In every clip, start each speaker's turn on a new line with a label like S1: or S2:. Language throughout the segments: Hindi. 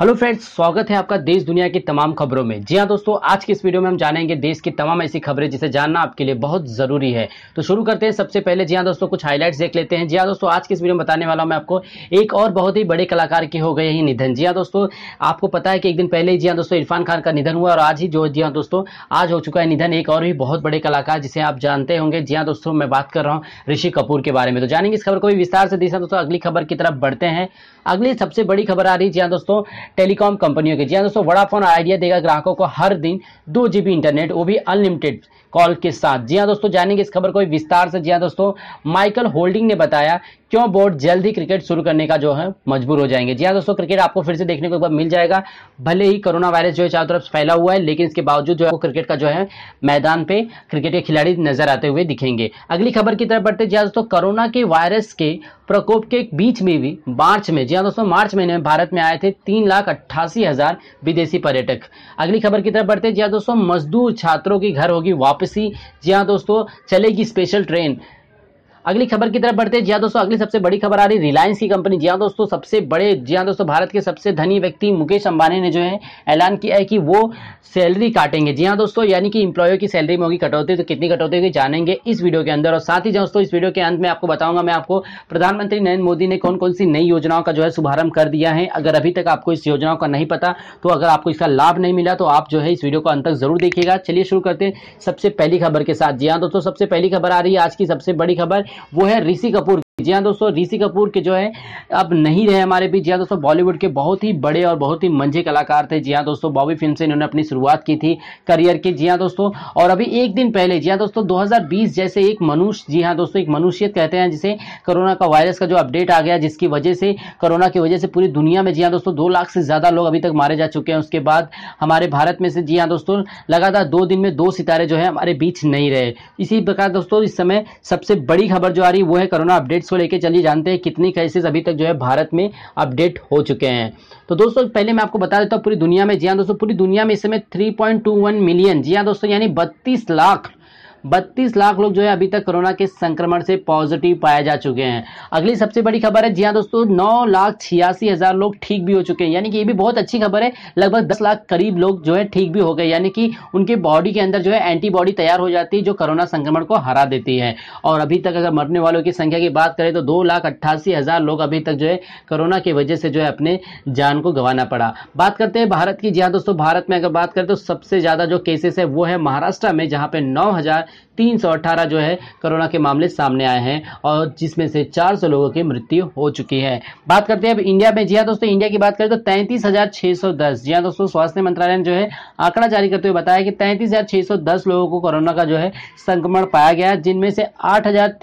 S1: हेलो फ्रेंड्स स्वागत है आपका देश दुनिया की तमाम खबरों में जी हाँ दोस्तों आज की इस वीडियो में हम जानेंगे देश की तमाम ऐसी खबरें जिसे जानना आपके लिए बहुत जरूरी है तो शुरू करते हैं सबसे पहले जी हाँ दोस्तों कुछ हाईलाइट्स देख लेते हैं जी हाँ दोस्तों आज की इस वीडियो में बताने वाला हूँ मैं आपको एक और बहुत ही बड़े कलाकार के हो गए ही निधन जी हाँ दोस्तों आपको पता है कि एक दिन पहले ही जी हाँ दोस्तों इरफान खान का निधन हुआ और आज ही जो जी हाँ दोस्तों आज हो चुका है निधन एक और भी बहुत बड़े कलाकार जिसे आप जानते होंगे जी हाँ दोस्तों मैं बात कर रहा हूँ ऋषि कपूर के बारे में तो जानेंगे इस खबर को भी विस्तार से देखा हाँ दोस्तों अगली खबर की तरफ बढ़ते हैं अगली सबसे बड़ी खबर आ रही है जी हाँ दोस्तों टेलीकॉम कंपनियों के जी हाँ दोस्तों वड़ाफोन आइडिया देगा ग्राहकों को हर दिन दो जीबी इंटरनेट वो भी अनलिमिटेड कॉल के साथ जी हाँ दोस्तों जानेंगे इस खबर को विस्तार से जी हाँ दोस्तों माइकल होल्डिंग ने बताया क्यों बोर्ड जल्द ही क्रिकेट शुरू करने का जो है मजबूर हो जाएंगे जी हाँ दोस्तों क्रिकेट आपको फिर से देखने को एक बार मिल जाएगा भले ही कोरोना वायरस जो है चारों तरफ फैला हुआ है लेकिन इसके बावजूद जो है वो क्रिकेट का जो है मैदान पे क्रिकेट के खिलाड़ी नजर आते हुए दिखेंगे अगली खबर की तरफ बढ़ते जी हाँ दोस्तों कोरोना के वायरस के प्रकोप के बीच में भी मार्च में जी हाँ दोस्तों मार्च महीने में भारत में आए थे तीन लाख अट्ठासी हजार विदेशी पर्यटक अगली खबर की तरफ बढ़ते जी हाँ दोस्तों मजदूर छात्रों की घर होगी वापसी जी हाँ दोस्तों चलेगी स्पेशल ट्रेन अगली खबर की तरफ बढ़ते जी हाँ दोस्तों अगली सबसे बड़ी खबर आ रही रिलायंस की कंपनी जी हाँ दोस्तों सबसे बड़े जी हाँ दोस्तों भारत के सबसे धनी व्यक्ति मुकेश अंबानी ने जो है ऐलान किया है कि वो सैलरी काटेंगे जी हाँ दोस्तों यानी कि इंप्लॉयर की सैलरी में होगी कटौती तो कितनी कटौती होगी जानेंगे इस वीडियो के अंदर और साथ ही दोस्तों इस वीडियो के अंत में आपको बताऊंगा मैं आपको प्रधानमंत्री नरेंद्र मोदी ने कौन कौन सी नई योजनाओं का जो है शुभारंभ कर दिया है अगर अभी तक आपको इस योजनाओं का नहीं पता तो अगर आपको इसका लाभ नहीं मिला तो आप जो है इस वीडियो को अंत तक जरूर देखिएगा चलिए शुरू करते हैं सबसे पहली खबर के साथ जी हाँ दोस्तों सबसे पहली खबर आ रही है आज की सबसे बड़ी खबर वो है ऋषि कपूर जी हाँ दोस्तों ऋषि कपूर के जो है अब नहीं रहे हमारे बीच जी हाँ दोस्तों बॉलीवुड के बहुत ही बड़े और बहुत ही मंझे कलाकार थे जी हाँ दोस्तों बॉबी फिल्म से इन्होंने अपनी शुरुआत की थी करियर की जी हाँ दोस्तों और अभी एक दिन पहले जी हाँ दोस्तों 2020 जैसे एक मनुष्य जी हाँ दोस्तों एक मनुष्यत कहते हैं जिसे कोरोना का वायरस का जो अपडेट आ गया जिसकी वजह से कोरोना की वजह से पूरी दुनिया में जी हाँ दोस्तों दो लाख से ज़्यादा लोग अभी तक मारे जा चुके हैं उसके बाद हमारे भारत में से जी हाँ दोस्तों लगातार दो दिन में दो सितारे जो है हमारे बीच नहीं रहे इसी प्रकार दोस्तों इस समय सबसे बड़ी खबर जो आ रही है वो है कोरोना अपडेट टॉपिक्स को लेकर चलिए जानते हैं कितनी केसेस अभी तक जो है भारत में अपडेट हो चुके हैं तो दोस्तों पहले मैं आपको बता देता हूँ पूरी दुनिया में जी हाँ दोस्तों पूरी दुनिया में इस समय थ्री मिलियन जी हाँ दोस्तों यानी बत्तीस लाख बत्तीस लाख लोग जो है अभी तक कोरोना के संक्रमण से पॉजिटिव पाए जा चुके हैं अगली सबसे बड़ी खबर है जी हाँ दोस्तों नौ लाख छियासी हजार लोग ठीक भी हो चुके हैं यानी कि ये भी बहुत अच्छी खबर है लगभग दस लाख करीब लोग जो है ठीक भी हो गए यानी कि उनके बॉडी के अंदर जो है एंटीबॉडी तैयार हो जाती है जो कोरोना संक्रमण को हरा देती है और अभी तक अगर मरने वालों की संख्या की बात करें तो दो लाख अट्ठासी हजार लोग अभी तक जो है कोरोना की वजह से जो है अपने जान को गंवाना पड़ा बात करते हैं भारत की जी हाँ दोस्तों भारत में अगर बात करें तो सबसे ज्यादा जो केसेस है वो है महाराष्ट्र में जहाँ पे नौ हजार तीन जो है कोरोना के मामले सामने आए हैं और जिसमें से 400 लोगों की मृत्यु हो चुकी है बात करते हैं अब इंडिया में जी हाँ दोस्तों इंडिया की बात करें तो तैंतीस जी हाँ दोस्तों स्वास्थ्य मंत्रालय ने जो है आंकड़ा जारी करते हुए बताया कि तैंतीस लोगों को कोरोना का जो है संक्रमण पाया गया जिनमें से आठ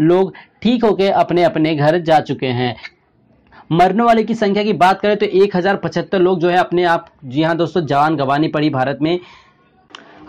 S1: लोग ठीक होकर अपने अपने घर जा चुके हैं मरने वाले की संख्या की बात करें तो पचहत्तर लोग जो है अपने आप जी हाँ दोस्तों जान गंवानी पड़ी भारत में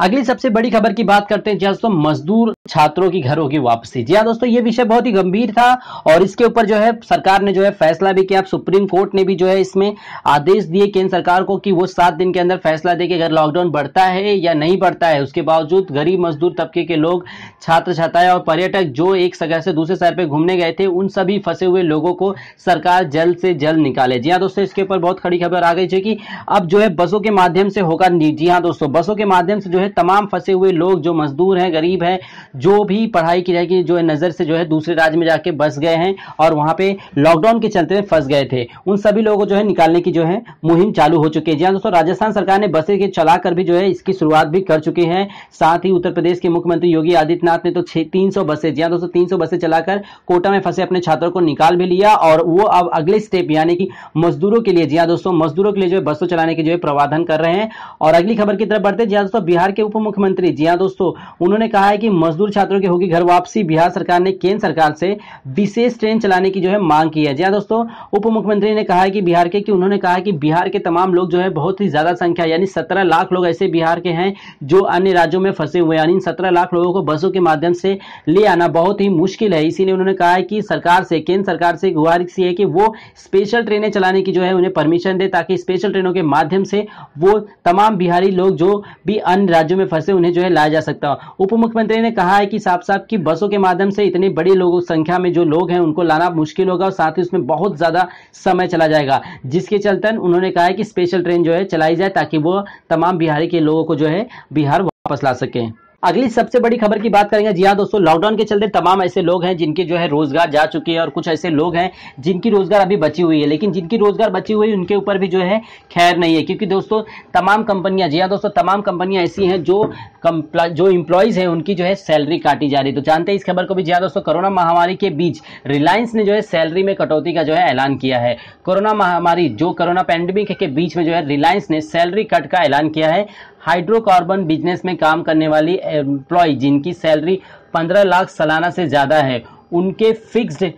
S1: अगली सबसे बड़ी खबर की बात करते हैं जी हाँ दोस्तों मजदूर छात्रों की घरों की वापसी जी हाँ दोस्तों ये विषय बहुत ही गंभीर था और इसके ऊपर जो है सरकार ने जो है फैसला भी किया सुप्रीम कोर्ट ने भी जो है इसमें आदेश दिए केंद्र सरकार को कि वो सात दिन के अंदर फैसला दे कि अगर लॉकडाउन बढ़ता है या नहीं बढ़ता है उसके बावजूद गरीब मजदूर तबके के लोग छात्र छात्राएं और पर्यटक जो एक सगह से दूसरे शहर पर घूमने गए थे उन सभी फंसे हुए लोगों को सरकार जल्द से जल्द निकाले जी हाँ दोस्तों इसके ऊपर बहुत खड़ी खबर आ गई थी कि अब जो है बसों के माध्यम से होगा जी हाँ दोस्तों बसों के माध्यम से जो है तमाम फंसे हुए लोग जो मजदूर हैं गरीब हैं जो भी पढ़ाई की जाएगी जो है नज़र से जो है दूसरे राज्य में जाके बस गए हैं और वहाँ पे लॉकडाउन के चलते फंस गए थे उन सभी लोगों को जो है निकालने की जो है मुहिम चालू हो चुकी है जी हाँ दोस्तों राजस्थान सरकार ने बसें के चलाकर भी जो है इसकी शुरुआत भी कर चुकी है साथ ही उत्तर प्रदेश के मुख्यमंत्री योगी आदित्यनाथ ने तो छः तीन सौ बसें जी हाँ दोस्तों तीन सौ बसें चलाकर कोटा में फंसे अपने छात्रों को निकाल भी लिया और वो अब अगले स्टेप यानी कि मजदूरों के लिए जी हाँ दोस्तों मजदूरों के लिए जो है बसों चलाने के जो है प्रावधान कर रहे हैं और अगली खबर की तरफ बढ़ते जी हाँ दोस्तों बिहार के उप मुख्यमंत्री जी हाँ दोस्तों उन्होंने कहा है कि मजदूर छात्रों की होगी घर वापसी बिहार सरकार ने केंद्र सरकार से विशेष ट्रेन चलाने की जो है मांग की है जी हाँ दोस्तों उप मुख्यमंत्री ने कहा है कि बिहार के कि उन्होंने कहा है कि बिहार के तमाम लोग जो है बहुत ही ज्यादा संख्या यानी सत्रह लाख लोग ऐसे बिहार के हैं जो अन्य राज्यों में फंसे हुए हैं इन सत्रह लाख लोगों को बसों के माध्यम से ले आना बहुत ही मुश्किल है इसीलिए उन्होंने कहा है कि सरकार से केंद्र सरकार से गुहारिश है कि वो स्पेशल ट्रेनें चलाने की जो है उन्हें परमिशन दे ताकि स्पेशल ट्रेनों के माध्यम से वो तमाम बिहारी लोग जो भी अन्य राज्यों में फंसे उन्हें जो है लाया जा सकता है उप मुख्यमंत्री ने कहा है कि साफ साफ की बसों के माध्यम से इतनी बड़ी लोगों संख्या में जो लोग हैं उनको लाना मुश्किल होगा और साथ ही उसमें बहुत ज़्यादा समय चला जाएगा जिसके चलते उन्होंने कहा है कि स्पेशल ट्रेन जो है चलाई जाए ताकि वो तमाम बिहारी के लोगों को जो है बिहार वापस ला सकें अगली सबसे बड़ी खबर की बात करेंगे जी हाँ दोस्तों लॉकडाउन के चलते तमाम ऐसे लोग हैं जिनके जो है रोजगार जा चुके हैं और कुछ ऐसे लोग हैं जिनकी रोजगार अभी बची हुई है लेकिन जिनकी रोजगार बची हुई है उनके ऊपर भी जो है खैर नहीं है क्योंकि दोस्तों तमाम कंपनियां जी हाँ दोस्तों तमाम कंपनियां ऐसी हैं जो जो इम्प्लॉयज़ हैं उनकी जो है सैलरी काटी जा रही है तो जानते हैं इस खबर को भी जी हाँ दोस्तों कोरोना महामारी के बीच रिलायंस ने जो है सैलरी में कटौती का जो है ऐलान किया है कोरोना महामारी जो कोरोना पैंडेमिक के बीच में जो है रिलायंस ने सैलरी कट का ऐलान किया है हाइड्रोकार्बन बिजनेस में काम करने वाली एम्प्लॉय जिनकी सैलरी 15 लाख सालाना से ज़्यादा है उनके फिक्स्ड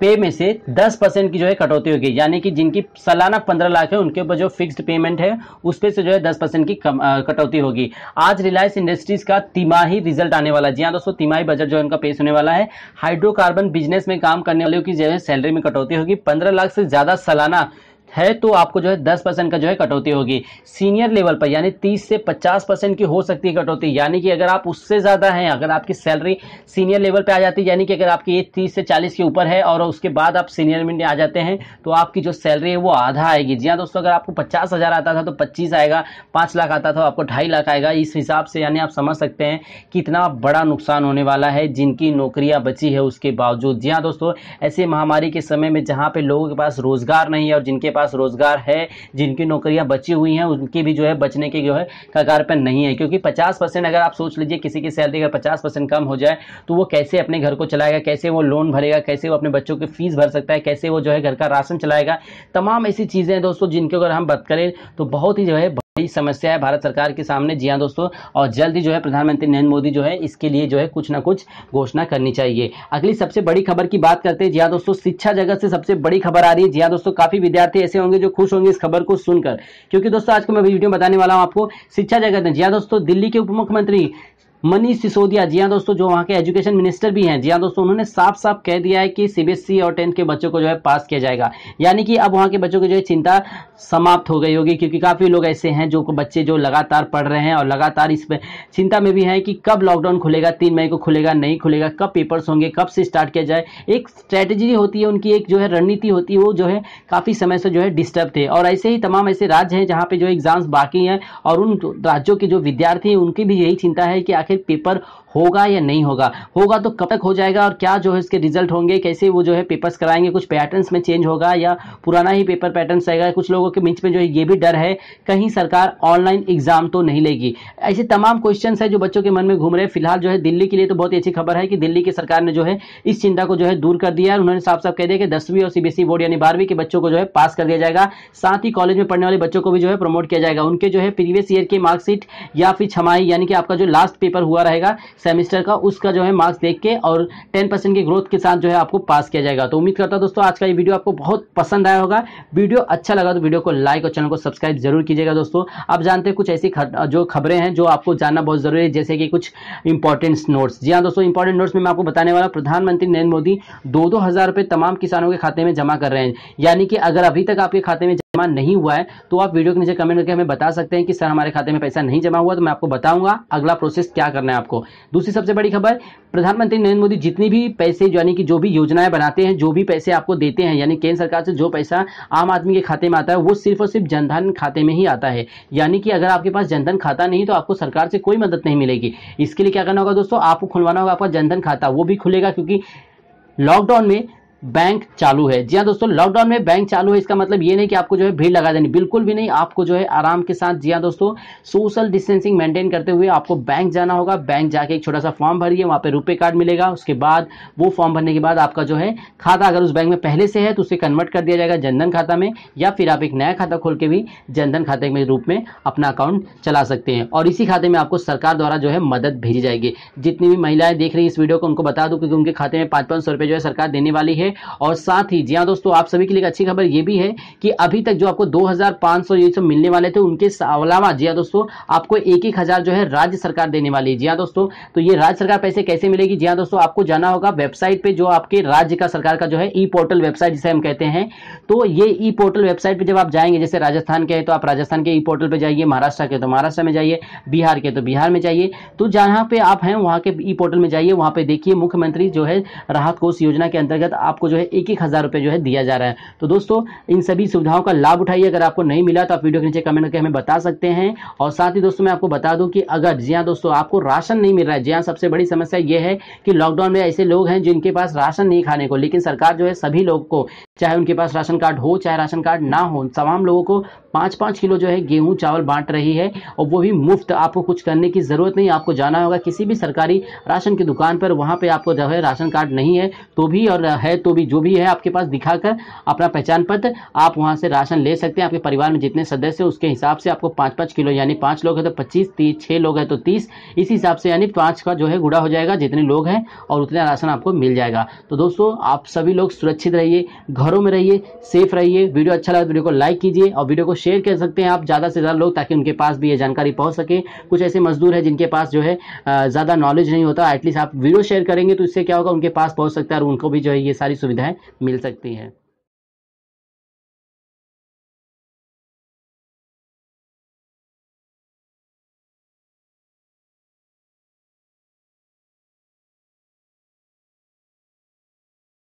S1: पे में से 10 परसेंट की जो है कटौती होगी यानी कि जिनकी सालाना 15 लाख है उनके ऊपर जो फिक्स्ड पेमेंट है उस पर से जो है 10 परसेंट की कटौती होगी आज रिलायंस इंडस्ट्रीज का तिमाही रिजल्ट आने वाला है जी हाँ दोस्तों तिमाही बजट जो है उनका पेश होने वाला है हाइड्रोकार्बन बिजनेस में काम करने वालों की जो है सैलरी में कटौती होगी पंद्रह लाख से ज़्यादा सालाना है तो आपको जो है दस परसेंट का जो है कटौती होगी सीनियर लेवल पर यानी तीस से पचास परसेंट की हो सकती है कटौती यानी कि अगर आप उससे ज़्यादा हैं अगर आपकी सैलरी सीनियर लेवल पर आ जाती है यानी कि अगर आपकी एज तीस से चालीस के ऊपर है और उसके बाद आप सीनियर में आ जाते हैं तो आपकी जो सैलरी है वो आधा आएगी जी हाँ दोस्तों अगर आपको पचास हज़ार आता था तो पच्चीस आएगा पाँच लाख आता था तो आपको ढाई लाख आएगा इस हिसाब से यानी आप समझ सकते हैं कितना बड़ा नुकसान होने वाला है जिनकी नौकरियाँ बची है उसके बावजूद जी हाँ दोस्तों ऐसे महामारी के समय में जहाँ पर लोगों के पास रोज़गार नहीं है और जिनके पास पास रोजगार है जिनकी नौकरियां बची हुई हैं उनकी भी जो है बचने के जो है कगार पर नहीं है क्योंकि पचास परसेंट अगर आप सोच लीजिए किसी की सैलरी अगर पचास परसेंट कम हो जाए तो वो कैसे अपने घर को चलाएगा कैसे वो लोन भरेगा कैसे वो अपने बच्चों की फीस भर सकता है कैसे वो जो है घर का राशन चलाएगा तमाम ऐसी चीज़ें दोस्तों जिनके अगर हम बात करें तो बहुत ही जो है बड़ी समस्या है भारत सरकार के सामने जी हाँ दोस्तों और जल्द ही जो है प्रधानमंत्री नरेंद्र मोदी जो है इसके लिए जो है कुछ ना कुछ घोषणा करनी चाहिए अगली सबसे बड़ी खबर की बात करते हैं जी हाँ दोस्तों शिक्षा जगत से सबसे बड़ी खबर आ रही है जी हाँ दोस्तों काफी विद्यार्थी ऐसे होंगे जो खुश होंगे इस खबर को सुनकर क्योंकि दोस्तों आज को मैं वीडियो बताने वाला हूँ आपको शिक्षा जगत में जी हाँ दोस्तों दिल्ली के उप मुख्यमंत्री मनीष सिसोदिया जी हाँ दोस्तों जो वहाँ के एजुकेशन मिनिस्टर भी हैं जी हाँ दोस्तों उन्होंने साफ साफ कह दिया है कि सीबीएसई e और टेंथ के बच्चों को जो है पास किया जाएगा यानी कि अब वहाँ के बच्चों की जो है चिंता समाप्त हो गई होगी क्योंकि काफ़ी लोग ऐसे हैं जो बच्चे जो लगातार पढ़ रहे हैं और लगातार पर चिंता में भी हैं कि कब लॉकडाउन खुलेगा तीन मई को खुलेगा नहीं खुलेगा कब पेपर्स होंगे कब से स्टार्ट किया जाए एक स्ट्रैटेजी होती है उनकी एक जो है रणनीति होती है वो जो है काफ़ी समय से जो है डिस्टर्ब थे और ऐसे ही तमाम ऐसे राज्य हैं जहाँ पर जो एग्ज़ाम्स बाकी हैं और उन राज्यों के जो विद्यार्थी हैं उनकी भी यही चिंता है कि आखिर पेपर होगा या नहीं होगा होगा तो कब तक हो जाएगा और क्या जो है इसके रिजल्ट होंगे कैसे वो जो है पेपर्स कराएंगे कुछ पैटर्न्स में चेंज होगा या पुराना ही पेपर पैटर्न रहेगा कुछ लोगों के बीच में जो है ये भी डर है कहीं सरकार ऑनलाइन एग्जाम तो नहीं लेगी ऐसे तमाम क्वेश्चन है जो बच्चों के मन में घूम रहे फिलहाल जो है दिल्ली के लिए तो बहुत ही अच्छी खबर है कि दिल्ली की सरकार ने जो है इस चिंता को जो है दूर कर दिया उन्होंने साफ साफ कह दिया कि दसवीं और सीबीएसई e बोर्ड यानी बारहवीं के बच्चों को जो है पास कर दिया जाएगा साथ ही कॉलेज में पढ़ने वाले बच्चों को भी जो है प्रमोट किया जाएगा उनके जो है प्रीवियस ईयर की मार्कशीट या फिर छमाही यानी कि आपका जो लास्ट पेपर हुआ रहेगा सेमेस्टर का उसका जो है मार्क्स देख के और टेन परसेंट की ग्रोथ के साथ जो है आपको पास किया जाएगा तो उम्मीद करता हूं दोस्तों आज का ये वीडियो आपको बहुत पसंद आया होगा वीडियो अच्छा लगा तो वीडियो को लाइक और चैनल को सब्सक्राइब जरूर कीजिएगा दोस्तों आप जानते हैं कुछ ऐसी जो खबरें हैं जो आपको जानना बहुत जरूरी है जैसे कि कुछ इंपॉर्टेंट नोट्स जी हाँ दोस्तों इंपॉर्टेंट नोट्स में मैं आपको बताने वाला प्रधानमंत्री नरेंद्र मोदी दो दो हज़ार तमाम किसानों के खाते में जमा कर रहे हैं यानी कि अगर अभी तक आपके खाते में जमा नहीं हुआ है तो आप वीडियो के नीचे कमेंट करके हमें बता सकते हैं कि सर हमारे खाते में पैसा नहीं जमा हुआ तो मैं आपको बताऊंगा अगला प्रोसेस क्या करना है आपको दूसरी सबसे बड़ी खबर प्रधानमंत्री नरेंद्र मोदी जितनी भी पैसे यानी कि जो भी योजनाएं बनाते हैं जो भी पैसे आपको देते हैं यानी केंद्र सरकार से जो पैसा आम आदमी के खाते में आता है वो सिर्फ और सिर्फ जनधन खाते में ही आता है यानी कि अगर आपके पास जनधन खाता नहीं तो आपको सरकार से कोई मदद नहीं मिलेगी इसके लिए क्या करना होगा दोस्तों आपको खुलवाना होगा आपका जनधन खाता वो भी खुलेगा क्योंकि लॉकडाउन में बैंक चालू है जी हाँ दोस्तों लॉकडाउन में बैंक चालू है इसका मतलब ये नहीं कि आपको जो है भीड़ लगा देनी बिल्कुल भी नहीं आपको जो है आराम के साथ जी हाँ दोस्तों सोशल डिस्टेंसिंग मेंटेन करते हुए आपको बैंक जाना होगा बैंक जाके एक छोटा सा फॉर्म भरिए वहाँ पे रुपए कार्ड मिलेगा उसके बाद वो फॉर्म भरने के बाद आपका जो है खाता अगर उस बैंक में पहले से है तो उसे कन्वर्ट कर दिया जाएगा जनधन खाता में या फिर आप एक नया खाता खोल के भी जनधन खाते के रूप में अपना अकाउंट चला सकते हैं और इसी खाते में आपको सरकार द्वारा जो है मदद भेजी जाएगी जितनी भी महिलाएं देख रही हैं इस वीडियो को उनको बता दूँ क्योंकि उनके खाते में पाँच पाँच सौ रुपये जो है सरकार देने वाली है और साथ ही जी हाँ दोस्तों आप सभी के लिए अच्छी खबर ये भी है कि अभी तक जो आपको दो ये सब मिलने वाले थे उनके अलावा जी हाँ दोस्तों आपको एक एक हजार जो है राज्य सरकार देने वाली है जी हाँ दोस्तों तो ये राज्य सरकार पैसे कैसे मिलेगी जी हाँ दोस्तों आपको जाना होगा वेबसाइट पर जो आपके राज्य का सरकार का जो है ई पोर्टल वेबसाइट जिसे हम कहते हैं तो ये ई पोर्टल वेबसाइट पर जब आप जाएंगे जैसे राजस्थान के तो आप राजस्थान के ई पोर्टल पर जाइए महाराष्ट्र के तो महाराष्ट्र में जाइए बिहार के तो बिहार में जाइए तो जहां पे आप हैं वहां के ई पोर्टल में जाइए वहां पे देखिए मुख्यमंत्री जो है राहत कोष योजना के अंतर्गत आपको आपको जो है एक एक हज़ार रुपये जो है दिया जा रहा है तो दोस्तों इन सभी सुविधाओं का लाभ उठाइए अगर आपको नहीं मिला तो आप वीडियो के नीचे कमेंट करके हमें बता सकते हैं और साथ ही दोस्तों मैं आपको बता दूं कि अगर जी हाँ दोस्तों आपको राशन नहीं मिल रहा है जी हाँ सबसे बड़ी समस्या ये है कि लॉकडाउन में ऐसे लोग हैं जिनके पास राशन नहीं खाने को लेकिन सरकार जो है सभी लोग को चाहे उनके पास राशन कार्ड हो चाहे राशन कार्ड ना हो तमाम लोगों को पाँच पाँच किलो जो है गेहूं चावल बांट रही है और वो भी मुफ्त आपको कुछ करने की ज़रूरत नहीं आपको जाना होगा किसी भी सरकारी राशन की दुकान पर वहाँ पे आपको जो है राशन कार्ड नहीं है तो भी और है तो भी जो भी है आपके पास दिखाकर अपना पहचान पत्र आप वहां से राशन ले सकते हैं आपके परिवार में जितने सदस्य हैं उसके हिसाब से आपको पाँच पाँच किलो यानी पाँच लोग हैं तो पच्चीस तीस छः लोग हैं तो तीस इस हिसाब से यानी पाँच का जो है गुड़ा हो जाएगा जितने लोग हैं और उतना राशन आपको मिल जाएगा तो दोस्तों आप सभी लोग सुरक्षित रहिए घरों में रहिए सेफ रहिए वीडियो अच्छा लगा तो वीडियो को लाइक कीजिए और वीडियो को शेयर कर सकते हैं आप ज़्यादा से ज़्यादा लोग ताकि उनके पास भी ये जानकारी पहुँच सके कुछ ऐसे मजदूर हैं जिनके पास जो है ज़्यादा नॉलेज नहीं होता एटलीस्ट आप वीडियो शेयर करेंगे तो इससे क्या होगा उनके पास पहुँच सकता है और उनको भी जो है ये सारी सारी सुविधाएँ मिल सकती हैं